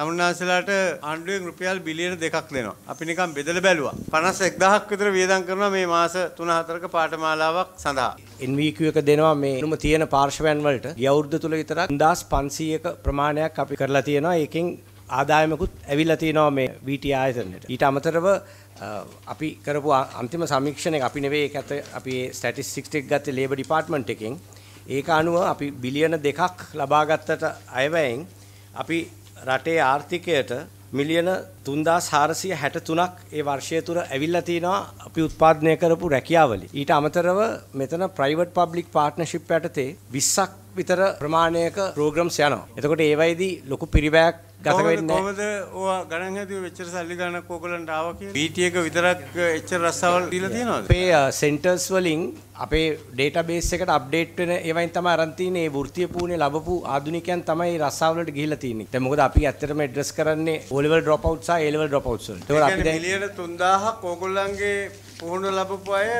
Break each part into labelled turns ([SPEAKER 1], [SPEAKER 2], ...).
[SPEAKER 1] තමුන්නාසලාට ආණ්ඩුවෙන් රුපියල් බිලියන දෙකක් දෙනවා. අපි නිකන් බෙදලා බැලුවා. 51000ක් විතර වියදම් කරනවා මේ මාස 3-4ක පාඨමාලාවක් සඳහා.
[SPEAKER 2] NVQ එක දෙනවා මේ නුම තියෙන පාර්ශවයන් වලට. ගිය අවුරුද්ද තුල විතරක් 1500ක ප්‍රමාණයක් අපි කරලා තියෙනවා. ඒකෙන් ආදායමකුත් ඇවිල්ලා තියෙනවා මේ VT ආයතනයට. ඊට අමතරව අපි කරපු අන්තිම සමීක්ෂණය අපි නෙවෙයි ඒක ඇත්ත අපි ස්ටැටිස්ටික්ස් එක ගත්තේ ලේබර් ඩිපාර්ට්මන්ට් එකෙන්. ඒක අනුව අපි බිලියන දෙකක් ලබා ගත්තට අයවැයෙන් අපි රටේ ආර්ථිකයට මිලියන 3463ක් ඒ වර්ෂය තුර ඇවිල්ලා තිනවා අපි උත්පාදනය කරපු රැකියාවලින්. ඊට අමතරව මෙතන ප්‍රයිවට් පබ්ලික් පාර්ට්නර්ෂිප් යටතේ 20ක් විතර ප්‍රමාණයක ප්‍රෝග්‍රම්ස් යනවා. එතකොට ඒවයිදී ලොකු පිරිවැයක් ගත වෙන්නේ කොහොමද
[SPEAKER 1] ඔයා ගණන් හැදුවේ මෙච්චර සල්ලි ගණක් ඕගලන්ට ආවා කියලා පීටී එක විතරක් එච්චර රස්සාවල් දීලා තියෙනවද
[SPEAKER 2] අපේ සෙන්ටර්ස් වලින් අපේ ඩේටාබේස් එකට අප්ඩේට් වෙන ඒවයින් තමයි අරන් තියෙන්නේ මේ වෘත්තීය පුහුණුවේ ලැබපු ආධුනිකයන් තමයි රස්සාව වලට ගිහිලා තියෙන්නේ දැන් මොකද අපි ඇත්තටම ඇඩ්‍රස් කරන්නේ O level dropout සහ A level dropouts වලට ඒක අපි දැන්
[SPEAKER 1] මිලියන 3000ක් ඕගොල්ලන්ගේ පුහුණුව ලැබපු අය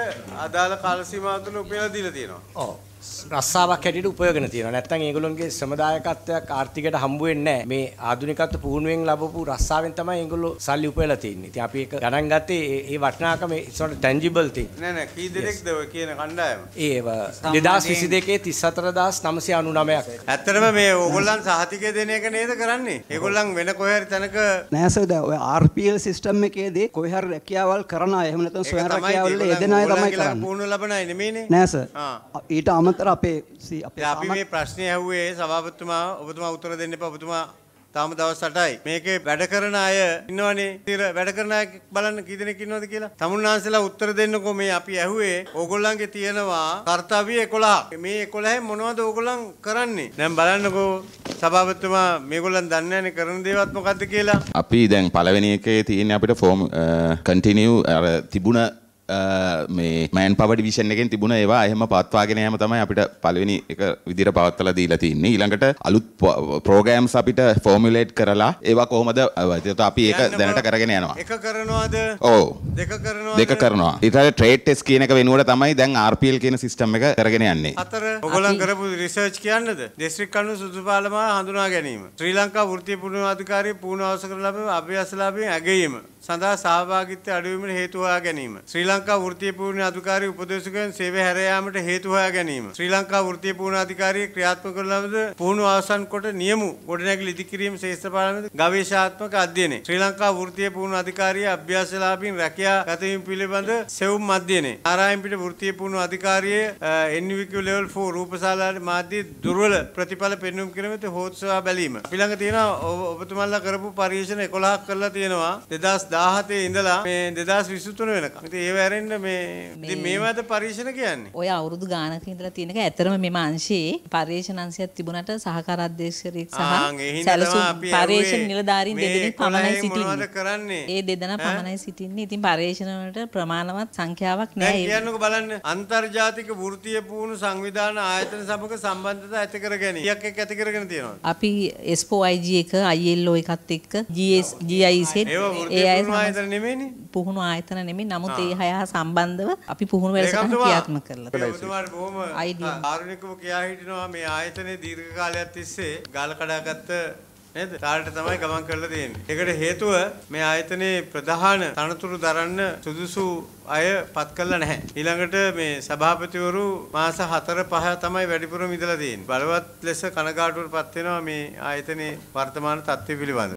[SPEAKER 1] අදාළ කාල සීමාව තුළ උපයලා දීලා තියෙනවා
[SPEAKER 2] ඔව් රස්සාවක් හැටියට උපයෝගන තියෙනවා. නැත්නම් ඒගොල්ලන්ගේ සමුදායකත්වයක් ආර්ථිකයට හම්බ වෙන්නේ නැහැ. මේ ආධුනිකත්ව පුහුණුවෙන් ලැබපු රස්සාවෙන් තමයි ඒගොල්ලෝ සල්ලි උපයලා තින්නේ. ඉතින් අපි ඒක ගණන් ගත්තේ ඒ වටිනාකම it's not a tangible thing.
[SPEAKER 1] නෑ නෑ කී දෙනෙක්ද ඔය කියන කණ්ඩායම?
[SPEAKER 2] ඒ 2022 34999ක්. ඇත්තටම මේ ඕගොල්ලන්
[SPEAKER 1] සහතිකය දෙන එක නේද කරන්නේ? ඒගොල්ලන් වෙන කොහේ හරි තැනක
[SPEAKER 2] නෑ සර් දැන් ඔය RPL system එකේදී කොහේ හරි රැකියාවල් කරන අය එහෙම නැත්නම් සොයන රැකියාවල් යෙදෙන අය තමයි කරන්නේ. පුහුණුව
[SPEAKER 1] ලබන අය නෙමෙයිනේ. නෑ සර්.
[SPEAKER 2] ඊට අමතරව අමතර අපේ
[SPEAKER 1] අපි මේ ප්‍රශ්නය ඇහුවේ සභාපතුමා ඔබතුමා උත්තර දෙන්න එපා ඔබතුමා තාම දවස් 8යි. මේකේ වැඩ කරන අය ඉන්නවනේ. ඉතින් වැඩ කරන අය බලන්න කී දෙනෙක් ඉන්නවද කියලා. තමුන්නාන්සලා උත්තර දෙන්නකෝ මේ අපි ඇහුවේ ඕගොල්ලන්ගේ තියෙනවා කාර්යවි 11. මේ 11න් මොනවද ඕගොල්ලන් කරන්නේ? දැන් බලන්නකෝ සභාපතිතුමා මේගොල්ලන් දන්නේ නැනේ කරන දේවත් මොකද්ද කියලා. අපි දැන් පළවෙනි එකේ තියෙන්නේ අපිට ෆෝම් කන්ටිනියු අර තිබුණ මේ මෑන් පව ඩිවිෂන් එකෙන් තිබුණ ඒවා එහෙම පවත්වාගෙන යෑම තමයි අපිට පළවෙනි එක විදිහට පවත්වලා දීලා තින්නේ ඊළඟට අලුත් ප්‍රෝග්‍රෑම්ස් අපිට ෆෝමියුලේට් කරලා ඒවා කොහොමද එතකොට අපි ඒක දැනට කරගෙන යනවා එක කරනවද ඔව් දෙක කරනවා දෙක කරනවා ඊට පස්සේ ට්‍රේඩ් ටෙස්ට් කියන එක වෙනුවට තමයි දැන් RPL කියන සිස්ටම් එක කරගෙන යන්නේ හතර ඔයගොල්ලන් කරපු රිසර්ච් කියන්නද දිස්ත්‍රික් කණු සුදු පාලම හඳුනා ගැනීම ශ්‍රී ලංකා වෘත්තීය පුනරාධිකාරී පුනරවස කරන ලබන අභ්‍යාසලාභයෙන් ඇගීම සඳහා සහභාගීත්වය අඩුවීමට හේතු හොයා ගැනීම. ශ්‍රී ලංකා වෘත්තීය පූර්ණ අධිකාරී උපදේශකයන් සේවය හැර යාමට හේතු හොයා ගැනීම. ශ්‍රී ලංකා වෘත්තීය පූර්ණ අධිකාරී ක්‍රියාත්මක කරන ලද පුහුණු අවසන් කොට නියමු ගොඩනැගිලි ඉදිකිරීම ශ්‍රේෂ්ඨ පාර්ලිමේන්තු ගවේෂණාත්මක අධ්‍යයනය. ශ්‍රී ලංකා වෘත්තීය පූර්ණ අධිකාරිය අභ්‍යාසලාභීන් රැකියා ගතවීම පිළිබඳ සෙවුම් අධ්‍යයනය. ආරායන්පිට වෘත්තීය පූර්ණ අධිකාරියේ eh, NVQ level 4 රූපශාලාවේ මාධ්‍ය දුර්වල ප්‍රතිඵල පෙන්වීම කිරීමත් හෝත්සවා බැලීම. අපි ළඟ තියෙන ඔබතුමාලා කරපු පරීක්ෂණ 11ක් කරලා තියෙනවා. 2010 2017 ඉඳලා මේ 2023 වෙනකම්. ඉතින් ඒව ඇරෙන්න මේ ඉතින් මේවද පරීක්ෂණ කියන්නේ.
[SPEAKER 3] ඔය අවුරුදු ගානක ඉඳලා තියෙනක ඇතරම මෙම අංශයේ පරීක්ෂණ අංශයක් තිබුණට සහකාර අධ්‍යක්ෂකයෙක් සහ සැලසුම් පරීක්ෂණ නිලධාරීන් දෙදෙනෙක් පමණයි සිටින්නේ. ඒ දෙදෙනා පමණයි සිටින්නේ. ඉතින් පරීක්ෂණ වලට ප්‍රමාණවත් සංඛ්‍යාවක් නැහැ. කියන්නකෝ
[SPEAKER 1] බලන්න අන්තර්ජාතික වෘත්තීය පුහුණු සංවිධාන ආයතන සමග සම්බන්ධතා ඇති කර ගැනීම. යක් එක් ඇති කරගෙන තියෙනවා.
[SPEAKER 3] අපි එස්පෝ IG එක ILO එකත් එක්ක GIC ඒවා පුහුණු ආයතන නෙමෙයිනේ. පුහුණු
[SPEAKER 1] ආයතන නෙමෙයි. නමුත් ඒ හය
[SPEAKER 3] හා සම්බන්ධව අපි පුහුණු වැඩසටහන ක්‍රියාත්මක කරලා තියෙනවා.
[SPEAKER 1] බොහොම ආරුණිකව කියා හිටිනවා මේ ආයතනයේ දීර්ඝ කාලයක් තිස්සේ ගාල කඩාගත්ත නේද? රාළට තමයි ගමන් කරලා තියෙන්නේ. ඒකට හේතුව මේ ආයතනයේ ප්‍රධාන තනතුරු දරන්න සුදුසු අය පත් කළා නැහැ. ඊළඟට මේ සභාපතිවරු මාස 4 5 තමයි වැඩිපුරම ඉඳලා තියෙන්නේ. බලවත් ලෙස කනගාටුවටපත් වෙනවා මේ ආයතනයේ වර්තමාන තත්ත්වය පිළිබඳව.